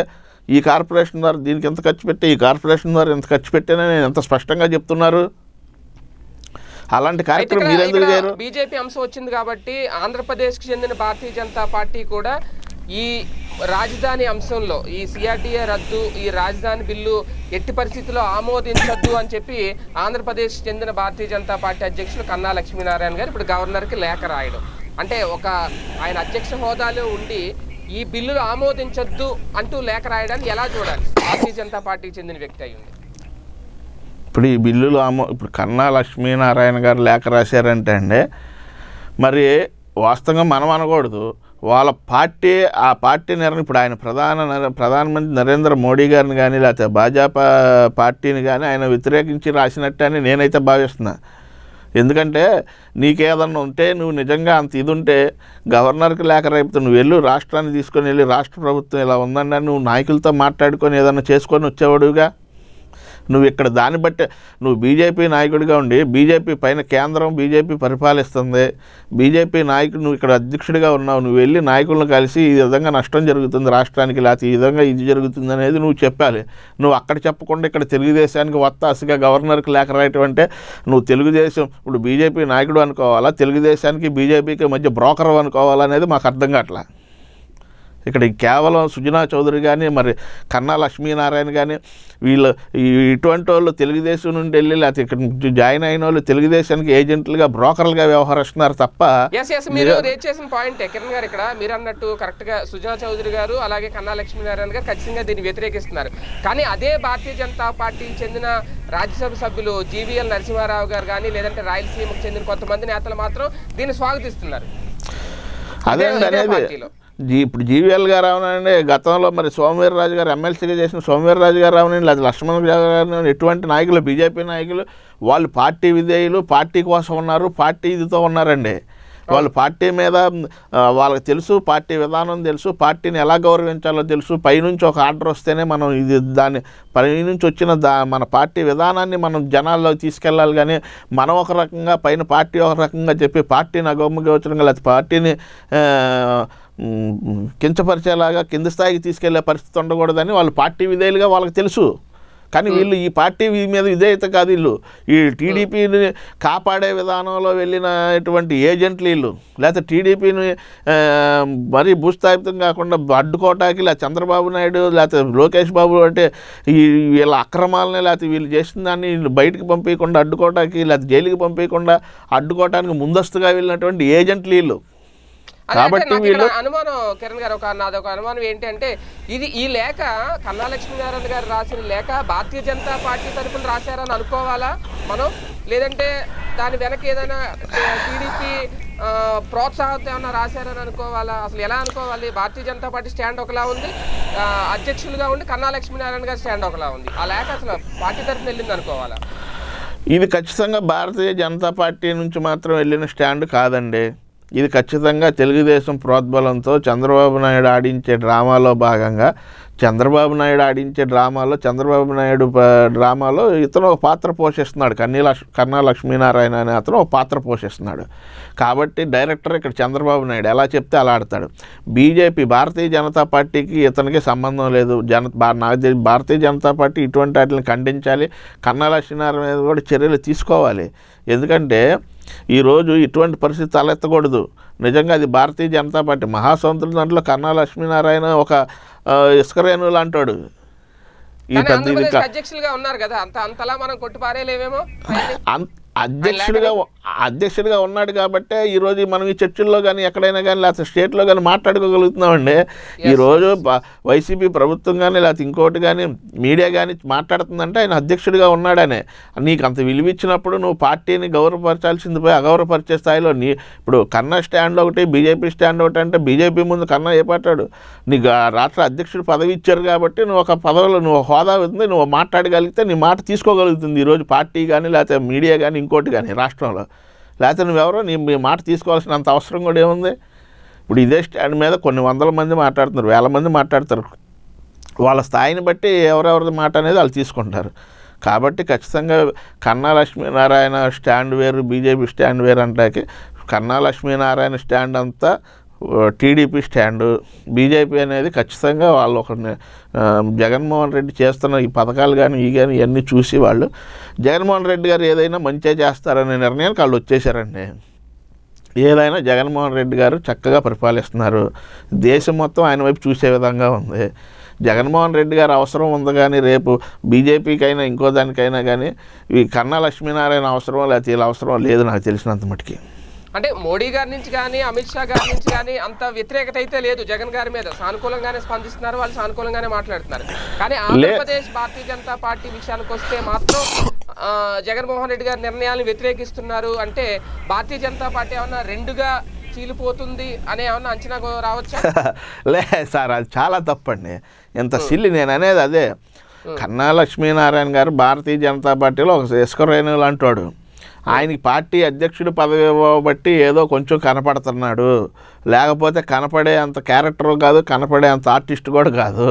ఈ కార్పొరేషన్ ద్వారా దీనికి ఎంత ఖర్చు పెట్టి ఈ కార్పొరేషన్ ద్వారా ఎంత ఖర్చు పెట్టానని నేను ఎంత స్పష్టంగా చెప్తున్నారు అలాంటి కార్యక్రమం బీజేపీ అంశం వచ్చింది కాబట్టి ఆంధ్రప్రదేశ్కి చెందిన భారతీయ జనతా పార్టీ కూడా ఈ రాజధాని అంశంలో ఈ సిఆర్టీఏ రద్దు ఈ రాజధాని బిల్లు ఎట్టి పరిస్థితుల్లో ఆమోదించద్దు అని చెప్పి ఆంధ్రప్రదేశ్ చెందిన భారతీయ జనతా పార్టీ అధ్యక్షులు కన్నా లక్ష్మీనారాయణ గారు ఇప్పుడు గవర్నర్కి లేఖ రాయడం అంటే ఒక ఆయన అధ్యక్ష హోదాలో ఉండి ఈ బిల్లులు ఆమోదించద్దు అంటూ లేఖ రాయడాన్ని ఎలా చూడాలి భారతీయ జనతా పార్టీకి చెందిన వ్యక్తి అయ్యింది ఇప్పుడు ఈ బిల్లులు ఆమో ఇప్పుడు కన్నా లక్ష్మీనారాయణ గారు లేఖ రాశారంటే అండి మరి వాస్తవంగా మనం అనకూడదు వాళ్ళ పార్టీ ఆ పార్టీ నిర్ణయం ఇప్పుడు ఆయన ప్రధాన ప్రధానమంత్రి నరేంద్ర మోడీ గారిని కానీ లేకపోతే భాజపా పార్టీని కానీ ఆయన వ్యతిరేకించి రాసినట్టే అని నేనైతే భావిస్తున్నా ఎందుకంటే నీకేదన్నా ఉంటే నువ్వు నిజంగా అంత ఇది ఉంటే గవర్నర్కి లేక రేపు నువ్వు వెళ్ళు రాష్ట్రాన్ని తీసుకొని వెళ్ళి రాష్ట్ర ప్రభుత్వం ఇలా ఉందండి నువ్వు నాయకులతో మాట్లాడుకొని ఏదన్నా చేసుకొని వచ్చేవాడుగా నువ్వు ఇక్కడ దాన్ని బట్టి నువ్వు బీజేపీ నాయకుడిగా ఉండి బీజేపీ పైన కేంద్రం బీజేపీ పరిపాలిస్తుంది బీజేపీ నాయకుడు నువ్వు ఇక్కడ అధ్యక్షుడిగా ఉన్నావు నువ్వు వెళ్ళి నాయకులను కలిసి ఈ విధంగా నష్టం జరుగుతుంది రాష్ట్రానికి లేకపోతే ఈ విధంగా ఇది జరుగుతుంది అనేది నువ్వు చెప్పాలి నువ్వు అక్కడ చెప్పకుండా ఇక్కడ తెలుగుదేశానికి వత్తాసిగా గవర్నర్కి లేఖ రాయటం అంటే నువ్వు తెలుగుదేశం ఇప్పుడు బీజేపీ నాయకుడు అనుకోవాలా తెలుగుదేశానికి బీజేపీకి మధ్య బ్రోకర్ అనుకోవాలనేది మాకు అర్థం కావట్లా ఇక్కడ కేవలం సుజనా చౌదరి కానీ మరి కన్నా లక్ష్మీనారాయణ కానీ వీళ్ళు ఇటువంటి వాళ్ళు తెలుగుదేశం నుండి వెళ్ళి లేకపోతే ఇక్కడ జాయిన్ అయిన వాళ్ళు తెలుగుదేశానికి ఏజెంట్లుగా బ్రోకర్లుగా వ్యవహరిస్తున్నారు తప్ప మీరు కిరణ్ గారు ఇక్కడ మీరు అన్నట్టు కరెక్ట్గా సుజనా చౌదరి గారు అలాగే కన్నా లక్ష్మీనారాయణ గారు ఖచ్చితంగా దీన్ని వ్యతిరేకిస్తున్నారు కానీ అదే భారతీయ జనతా పార్టీకి చెందిన రాజ్యసభ సభ్యులు జీవీఎల్ నరసింహారావు గారు కానీ లేదంటే రాయలసీమకు చెందిన కొంతమంది నేతలు మాత్రం దీన్ని స్వాగతిస్తున్నారు అదే అనేది జీ ఇప్పుడు జీవీఎల్ గారు అవునండి గతంలో మరి సోమవీరరాజు గారు ఎమ్మెల్సీగా చేసిన సోమవీరరాజు గారు అవునండి లేదా లక్ష్మణ్ గారు ఎటువంటి నాయకులు బీజేపీ నాయకులు వాళ్ళు పార్టీ విధేయులు పార్టీ కోసం ఉన్నారు పార్టీ ఇదితో ఉన్నారండి వాళ్ళు పార్టీ మీద వాళ్ళకి తెలుసు పార్టీ విధానం తెలుసు పార్టీని ఎలా గౌరవించాలో తెలుసు పైనుంచి ఒక ఆర్డర్ వస్తేనే మనం ఇది దాన్ని పైనుంచి వచ్చిన దా మన పార్టీ విధానాన్ని మనం జనాల్లో తీసుకెళ్ళాలి కానీ మనం ఒక రకంగా పైన పార్టీ ఒక రకంగా చెప్పి పార్టీని అగౌమగోచరంగా లేకపోతే పార్టీని కించపరిచేలాగా కింద స్థాయికి తీసుకెళ్లే పరిస్థితి ఉండకూడదని వాళ్ళు పార్టీ విధేయులుగా వాళ్ళకి తెలుసు కానీ వీళ్ళు ఈ పార్టీ మీద విధేయత కాదు వీళ్ళు ఈ టీడీపీని కాపాడే విధానంలో వెళ్ళినటువంటి ఏజెంట్లు వీళ్ళు లేకపోతే టీడీపీని మరీ భూస్థాపితం కాకుండా అడ్డుకోవటానికి లేదా చంద్రబాబు నాయుడు లేకపోతే లోకేష్ బాబు అంటే ఈ వీళ్ళ అక్రమాలని లేకపోతే వీళ్ళు చేసిన దాన్ని వీళ్ళు బయటకు పంపించకుండా అడ్డుకోవటానికి లేకపోతే జైలుకి పంపించకుండా అడ్డుకోవటానికి ముందస్తుగా వెళ్ళినటువంటి ఏజెంట్లు వీళ్ళు కాబట్టి అనుమానం కిరణ్ గారు ఒక నాది ఒక అనుమానం ఏంటంటే ఇది ఈ లేఖ కన్నా లక్ష్మీనారాయణ గారు రాసిన లేఖ భారతీయ జనతా పార్టీ తరఫున రాశారని అనుకోవాలా మనం లేదంటే దాని వెనక ఏదైనా టీడీపీ ప్రోత్సాహంతో ఏమైనా రాశారని అనుకోవాలా అసలు ఎలా అనుకోవాలి భారతీయ జనతా పార్టీ స్టాండ్ ఒకలా ఉంది అధ్యక్షులుగా ఉండి కన్నా లక్ష్మీనారాయణ గారి స్టాండ్ ఒకలా ఉంది ఆ లేఖ అసలు పార్టీ తరఫున వెళ్ళింది అనుకోవాలా ఇది ఖచ్చితంగా భారతీయ జనతా పార్టీ నుంచి మాత్రం వెళ్ళిన స్టాండ్ కాదండి ఇది ఖచ్చితంగా తెలుగుదేశం ప్రోద్బలంతో చంద్రబాబు నాయుడు ఆడించే డ్రామాలో భాగంగా చంద్రబాబు నాయుడు ఆడించే డ్రామాలో చంద్రబాబు నాయుడు డ్రామాలో ఇతను ఒక పాత్ర పోషిస్తున్నాడు కన్నీ లక్ష్ కన్నా లక్ష్మీనారాయణ అనే అతను ఒక పాత్ర పోషిస్తున్నాడు కాబట్టి డైరెక్టర్ ఇక్కడ చంద్రబాబు నాయుడు ఎలా చెప్తే అలా ఆడతాడు బీజేపీ భారతీయ జనతా పార్టీకి ఇతనికి సంబంధం లేదు జన నాకు భారతీయ జనతా పార్టీ ఇటువంటి వాటిని ఖండించాలి కన్నా లక్ష్మీనారాయణ మీద కూడా చర్యలు తీసుకోవాలి ఎందుకంటే ఈరోజు ఇటువంటి పరిస్థితి తలెత్తకూడదు నిజంగా అది భారతీయ జనతా పార్టీ మహాసంతుల దాంట్లో కన్నా లక్ష్మీనారాయణ ఒక ఇసుకరేణులు అంటాడు ఈ పెద్ద అధ్యక్షులుగా ఉన్నారు కదా అంత అంతలా మనం కొట్టుపారేలేమేమో అధ్యక్షుడిగా అధ్యక్షుడిగా ఉన్నాడు కాబట్టి ఈరోజు మనం ఈ చర్చిల్లో కానీ ఎక్కడైనా కానీ లేకపోతే స్టేట్లో కానీ మాట్లాడుకోగలుగుతున్నామండి ఈరోజు వైసీపీ ప్రభుత్వం కానీ లేకపోతే ఇంకోటి కానీ మీడియా కానీ మాట్లాడుతుందంటే ఆయన అధ్యక్షుడిగా ఉన్నాడనే నీకు అంత విలువ ఇచ్చినప్పుడు నువ్వు పార్టీని గౌరవపరచాల్సింది పోయి అగౌరవపరిచే స్థాయిలో నీ ఇప్పుడు కన్నా స్టాండ్ ఒకటి బీజేపీ స్టాండ్ ఒకటి అంటే బీజేపీ ముందు కన్నా ఏ పట్టాడు నీకు రాష్ట్ర అధ్యక్షుడు పదవి ఇచ్చారు కాబట్టి నువ్వు ఒక పదవిలో నువ్వు హోదా ఉంది నువ్వు మాట్లాడగలిగితే నీ మాట తీసుకోగలుగుతుంది ఈరోజు పార్టీ కానీ లేకపోతే మీడియా కానీ ఇంకోటి కానీ రాష్ట్రంలో లేకపోతే నువ్వెవరో నీ మీ మాట తీసుకోవాల్సినంత అవసరం కూడా ఏముంది ఇప్పుడు ఇదే స్టాండ్ మీద కొన్ని వందల మంది మాట్లాడుతున్నారు వేల మంది మాట్లాడతారు వాళ్ళ స్థాయిని బట్టి ఎవరెవరి మాట అనేది వాళ్ళు తీసుకుంటారు కాబట్టి ఖచ్చితంగా కన్నా లక్ష్మీనారాయణ స్టాండ్ వేరు బీజేపీ స్టాండ్ వేరు అంటాకి కన్నా లక్ష్మీనారాయణ స్టాండ్ అంతా టీడీపీ స్టాండు బీజేపీ అనేది ఖచ్చితంగా వాళ్ళు ఒక జగన్మోహన్ రెడ్డి చేస్తున్న ఈ పథకాలు కానీ ఈ కానీ ఇవన్నీ చూసి వాళ్ళు జగన్మోహన్ రెడ్డి గారు ఏదైనా మంచిగా చేస్తారనే నిర్ణయానికి వాళ్ళు వచ్చేసారండి ఏదైనా జగన్మోహన్ రెడ్డి గారు చక్కగా పరిపాలిస్తున్నారు దేశం మొత్తం ఆయన వైపు చూసే విధంగా ఉంది జగన్మోహన్ రెడ్డి గారు అవసరం ఉంది కానీ రేపు బీజేపీకైనా ఇంకో దానికైనా కానీ ఈ కన్నా లక్ష్మీనారాయణ అవసరం లేకపోతే వీళ్ళ అవసరం లేదు నాకు తెలిసినంత మటుకి అంటే మోడీ గారి నుంచి కానీ అమిత్ షా గారి నుంచి కానీ అంత వ్యతిరేకత అయితే లేదు జగన్ గారి మీద సానుకూలంగానే స్పందిస్తున్నారు వాళ్ళు సానుకూలంగానే మాట్లాడుతున్నారు కానీ ఆంధ్రప్రదేశ్ భారతీయ జనతా పార్టీ విషయానికి వస్తే మాత్రం జగన్మోహన్ రెడ్డి గారి నిర్ణయాలను వ్యతిరేకిస్తున్నారు అంటే భారతీయ జనతా పార్టీ ఏమన్నా రెండుగా చీలిపోతుంది అనే ఏమన్నా అంచనా రావచ్చు <laughs> లే సార్ అది చాలా తప్పండి ఎంత సిల్లి నేను అనేది అదే కన్నా లక్ష్మీనారాయణ గారు భారతీయ జనతా పార్టీలో ఒక ఇసుక అంటాడు ఆయనకి పార్టీ అధ్యక్షుడు పదవి బట్టి ఏదో కొంచెం కనపడుతున్నాడు లేకపోతే కనపడే అంత క్యారెక్టర్ కాదు కనపడే అంత ఆర్టిస్ట్ కూడా కాదు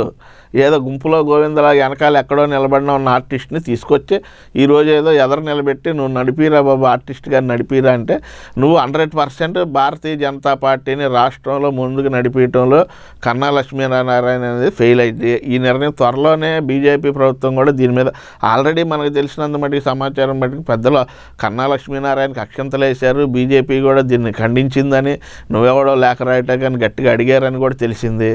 ఏదో గుంపులో గోవిందలా వెనకాల ఎక్కడో నిలబడిన ఉన్న ఆర్టిస్ట్ని తీసుకొచ్చి ఈరోజు ఏదో ఎదరు నిలబెట్టి నువ్వు నడిపిరా బాబు ఆర్టిస్ట్ గారు నడిపిరా అంటే నువ్వు హండ్రెడ్ పర్సెంట్ భారతీయ జనతా పార్టీని రాష్ట్రంలో ముందుకు నడిపించడంలో కన్నా లక్ష్మీనారాయణ అనేది ఫెయిల్ అయింది ఈ నిర్ణయం త్వరలోనే బీజేపీ ప్రభుత్వం కూడా దీని మీద ఆల్రెడీ మనకు తెలిసినంత మటుకు సమాచారం బట్టి పెద్దలో కన్నా కన్నా లక్ష్మీనారాయణకి అక్షంతలేశారు బీజేపీ కూడా దీన్ని ఖండించిందని నువ్వెవడో లేఖ రాయటా కానీ గట్టిగా అడిగారని కూడా తెలిసింది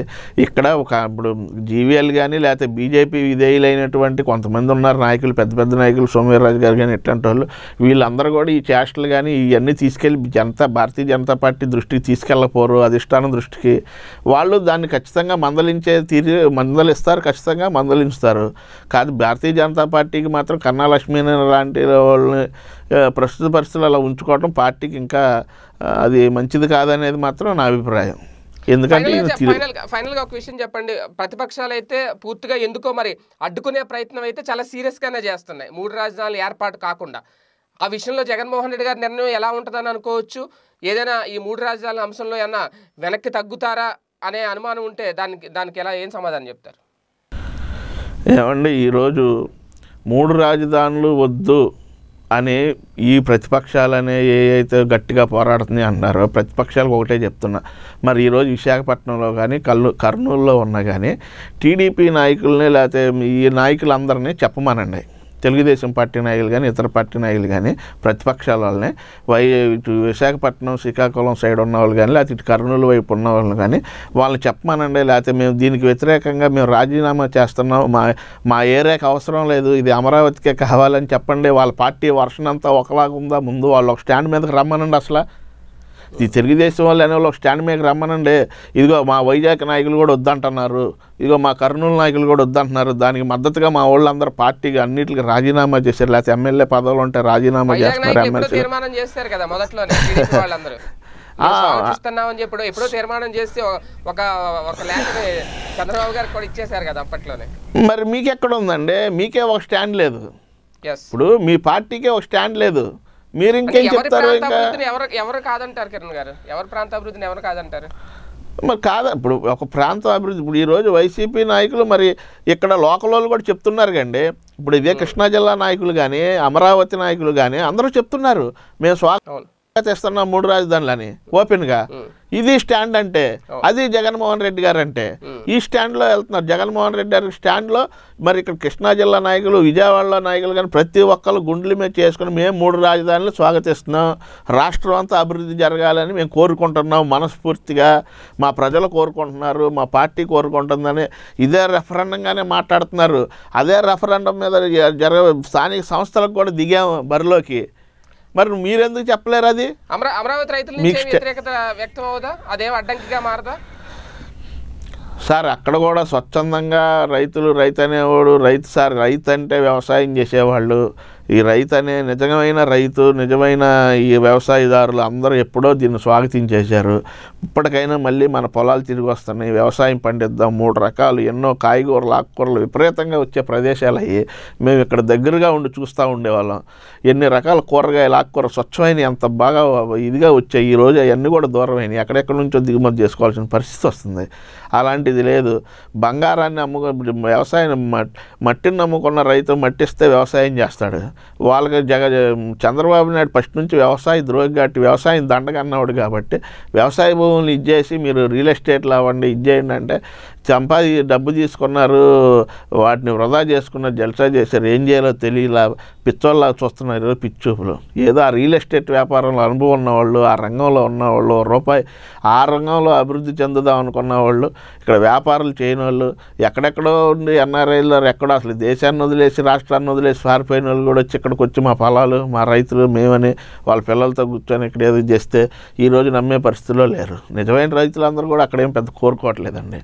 ఇక్కడ ఒక ఇప్పుడు జీవీఎల్ కానీ లేకపోతే బీజేపీ విధేయులైనటువంటి కొంతమంది ఉన్నారు నాయకులు పెద్ద పెద్ద నాయకులు సోమవీర్రాజు గారు కానీ ఇట్లాంటి వాళ్ళు వీళ్ళందరూ కూడా ఈ చేష్టలు కానీ ఇవన్నీ తీసుకెళ్ళి జనతా భారతీయ జనతా పార్టీ దృష్టికి తీసుకెళ్ళకపోరు అధిష్టానం దృష్టికి వాళ్ళు దాన్ని ఖచ్చితంగా మందలించే తీరు మందలిస్తారు ఖచ్చితంగా మందలించుతారు కాదు భారతీయ జనతా పార్టీకి మాత్రం కన్నా లక్ష్మీనారాయణ లాంటి వాళ్ళని ప్రస్తుత పరిస్థితులు అలా ఉంచుకోవటం పార్టీకి ఇంకా అది మంచిది కాదనేది మాత్రం నా అభిప్రాయం ఎందుకంటే ఒక విషయం చెప్పండి ప్రతిపక్షాలు అయితే పూర్తిగా ఎందుకో మరి అడ్డుకునే ప్రయత్నం అయితే చాలా సీరియస్ గానే చేస్తున్నాయి మూడు రాజధానులు ఏర్పాటు కాకుండా ఆ విషయంలో జగన్మోహన్ రెడ్డి గారి నిర్ణయం ఎలా ఉంటుందని అనుకోవచ్చు ఏదైనా ఈ మూడు రాజధానుల అంశంలో ఏమన్నా వెనక్కి తగ్గుతారా అనే అనుమానం ఉంటే దానికి దానికి ఎలా ఏం సమాధానం చెప్తారు ఏమండి ఈరోజు మూడు రాజధానులు వద్దు అని ఈ ప్రతిపక్షాలనే ఏ అయితే గట్టిగా పోరాడుతుంది అన్నారో ప్రతిపక్షాలకు ఒకటే చెప్తున్నా మరి ఈరోజు విశాఖపట్నంలో కానీ కల్లు కర్నూలులో ఉన్నా కానీ టీడీపీ నాయకులని లేకపోతే ఈ నాయకులందరినీ చెప్పమనండి తెలుగుదేశం పార్టీ నాయకులు కానీ ఇతర పార్టీ నాయకులు కానీ ప్రతిపక్షాల వాళ్ళనే వై ఇటు విశాఖపట్నం శ్రీకాకుళం సైడ్ ఉన్న వాళ్ళు కానీ లేకపోతే ఇటు కర్నూలు వైపు ఉన్న వాళ్ళు కానీ వాళ్ళని చెప్పమానండి లేకపోతే మేము దీనికి వ్యతిరేకంగా మేము రాజీనామా చేస్తున్నాం మా మా ఏరియాకి అవసరం లేదు ఇది అమరావతికే కావాలని చెప్పండి వాళ్ళ పార్టీ వర్షం అంతా ఒకలాగా ఉందా ముందు వాళ్ళు ఒక స్టాండ్ మీదకి రమ్మనండి అసలు ఈ తెలుగుదేశం వాళ్ళు అనే వాళ్ళు స్టాండ్ మేకర్ రమ్మనండి ఇదిగో మా వైజాగ్ నాయకులు కూడా వద్దంటున్నారు ఇదిగో మా కర్నూలు నాయకులు కూడా వద్దంటున్నారు దానికి మద్దతుగా మా వాళ్ళందరూ పార్టీకి అన్నింటికి రాజీనామా చేశారు లేకపోతే ఎమ్మెల్యే పదవులు ఉంటే రాజీనామా చేస్తున్నారు ఎమ్మెల్యే ఎప్పుడో తీర్మానం ఒక ల్యాండ్ గారు కూడా కదా అప్పట్లోనే మరి మీకెక్కడ ఉందండి మీకే ఒక స్టాండ్ లేదు ఇప్పుడు మీ పార్టీకే ఒక స్టాండ్ లేదు మీరు ఇంకేం చెప్తారు ఎవరు కాదంటారు కిరణ్ గారు ఎవరు ప్రాంత అభివృద్ధిని ఎవరు కాదంటారు మరి కాదా ఇప్పుడు ఒక ప్రాంత అభివృద్ధి ఇప్పుడు ఈరోజు వైసీపీ నాయకులు మరి ఇక్కడ లోకల్ వాళ్ళు కూడా చెప్తున్నారు కండి ఇప్పుడు ఇదే కృష్ణా జిల్లా నాయకులు కానీ అమరావతి నాయకులు కానీ అందరూ చెప్తున్నారు మేము స్వాగతం చేస్తున్నా మూడు రాజధానులని ఓపెన్గా ఇది స్టాండ్ అంటే అది జగన్మోహన్ రెడ్డి గారు అంటే ఈ స్టాండ్లో వెళ్తున్నారు జగన్మోహన్ రెడ్డి గారి స్టాండ్లో మరి ఇక్కడ కృష్ణా జిల్లా నాయకులు విజయవాడలో నాయకులు కానీ ప్రతి ఒక్కరు గుండెలు మీద చేసుకుని మేము మూడు రాజధానులు స్వాగతిస్తున్నాం రాష్ట్రం అంతా అభివృద్ధి జరగాలని మేము కోరుకుంటున్నాం మనస్ఫూర్తిగా మా ప్రజలు కోరుకుంటున్నారు మా పార్టీ కోరుకుంటుందని ఇదే రెఫరెండంగానే మాట్లాడుతున్నారు అదే రెఫరెండం మీద జరగ స్థానిక సంస్థలకు కూడా దిగాము బరిలోకి మరి మీరెందుకు చెప్పలేరు అది అమరావతి రైతుల వ్యక్తం అవుదా అదే అడ్డంకిగా మారదా సార్ అక్కడ కూడా స్వచ్ఛందంగా రైతులు రైతు అనేవాడు రైతు సార్ రైతు అంటే వ్యవసాయం చేసేవాళ్ళు ఈ రైతు అనే నిజమైన రైతు నిజమైన ఈ వ్యవసాయదారులు అందరూ ఎప్పుడో దీన్ని స్వాగతించేశారు ఇప్పటికైనా మళ్ళీ మన పొలాలు తిరిగి వస్తున్నాయి వ్యవసాయం పండిద్దాం మూడు రకాలు ఎన్నో కాయగూరలు ఆకుకూరలు విపరీతంగా వచ్చే ప్రదేశాలు అయ్యి మేము ఇక్కడ దగ్గరగా ఉండి చూస్తూ ఉండేవాళ్ళం ఎన్ని రకాల కూరగాయలు ఆకుకూర స్వచ్ఛమైన అంత బాగా ఇదిగా వచ్చాయి రోజు అవన్నీ కూడా దూరమైనవి అయినాయి ఎక్కడెక్కడి నుంచో దిగుమతి చేసుకోవాల్సిన పరిస్థితి వస్తుంది అలాంటిది లేదు బంగారాన్ని అమ్ముకు వ్యవసాయం మట్టిని అమ్ముకున్న రైతు మట్టిస్తే వ్యవసాయం చేస్తాడు వాళ్ళకి జగ చంద్రబాబు నాయుడు ఫస్ట్ నుంచి వ్యవసాయ ద్రోహి కాబట్టి వ్యవసాయం దండగన్నవాడు కాబట్టి వ్యవసాయ భూములు ఇచ్చేసి మీరు రియల్ ఎస్టేట్లు అవ్వండి ఇచ్చేయండి అంటే సంపాది డబ్బు తీసుకున్నారు వాటిని వృధా చేసుకున్నారు జల్సా చేశారు ఏం చేయాలో తెలియలా పిచ్చోళ్ళ చూస్తున్నారు పిచ్చూపులు ఏదో ఆ రియల్ ఎస్టేట్ వ్యాపారంలో అనుభవం ఉన్నవాళ్ళు ఆ రంగంలో ఉన్నవాళ్ళు రూపాయి ఆ రంగంలో అభివృద్ధి చెందుదాం అనుకున్న వాళ్ళు ఇక్కడ వ్యాపారాలు చేయని వాళ్ళు ఎక్కడెక్కడో ఉండి ఎన్ఆర్ఐలో ఎక్కడో అసలు దేశాన్ని వదిలేసి రాష్ట్రాన్ని వదిలేసి పారిపోయిన వాళ్ళు కూడా వచ్చి ఇక్కడికి వచ్చి మా ఫలాలు మా రైతులు మేమని వాళ్ళ పిల్లలతో కూర్చొని ఇక్కడ ఏదో చేస్తే ఈరోజు నమ్మే పరిస్థితిలో లేరు నిజమైన రైతులందరూ కూడా అక్కడేం పెద్ద కోరుకోవట్లేదండి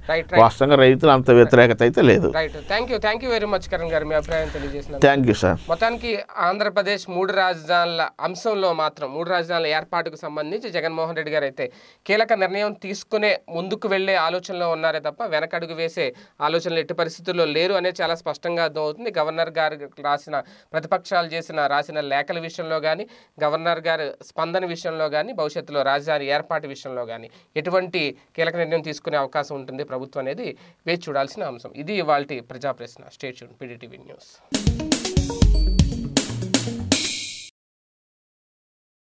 రాష్ట్రంగా రైతులు అంత వ్యతిరేకత అయితే లేదు right thank you thank you very much Karan గారు మీ అభిప్రాయం తెలియజేసిన థ్యాంక్ యూ సార్ మొత్తానికి ఆంధ్రప్రదేశ్ మూడు రాజధానుల అంశంలో మాత్రం మూడు రాజధానుల ఏర్పాటుకు సంబంధించి జగన్మోహన్ రెడ్డి గారు అయితే కీలక నిర్ణయం తీసుకునే ముందుకు వెళ్లే ఆలోచనలో ఉన్నారే తప్ప వెనకడుగు వేసే ఆలోచనలు ఎట్టి పరిస్థితుల్లో లేరు అనేది చాలా స్పష్టంగా అర్థమవుతుంది గవర్నర్ గారు రాసిన ప్రతిపక్షాలు చేసిన రాసిన లేఖల విషయంలో కానీ గవర్నర్ గారు స్పందన విషయంలో కానీ భవిష్యత్తులో రాజధాని ఏర్పాటు విషయంలో కానీ ఎటువంటి కీలక నిర్ణయం తీసుకునే అవకాశం ఉంటుంది ప్రభుత్వం అనేది అనేది వేచి చూడాల్సిన అంశం ఇది ఇవాళ ప్రజా ప్రశ్న స్టేట్ యూన్ పీడిటీవీ న్యూస్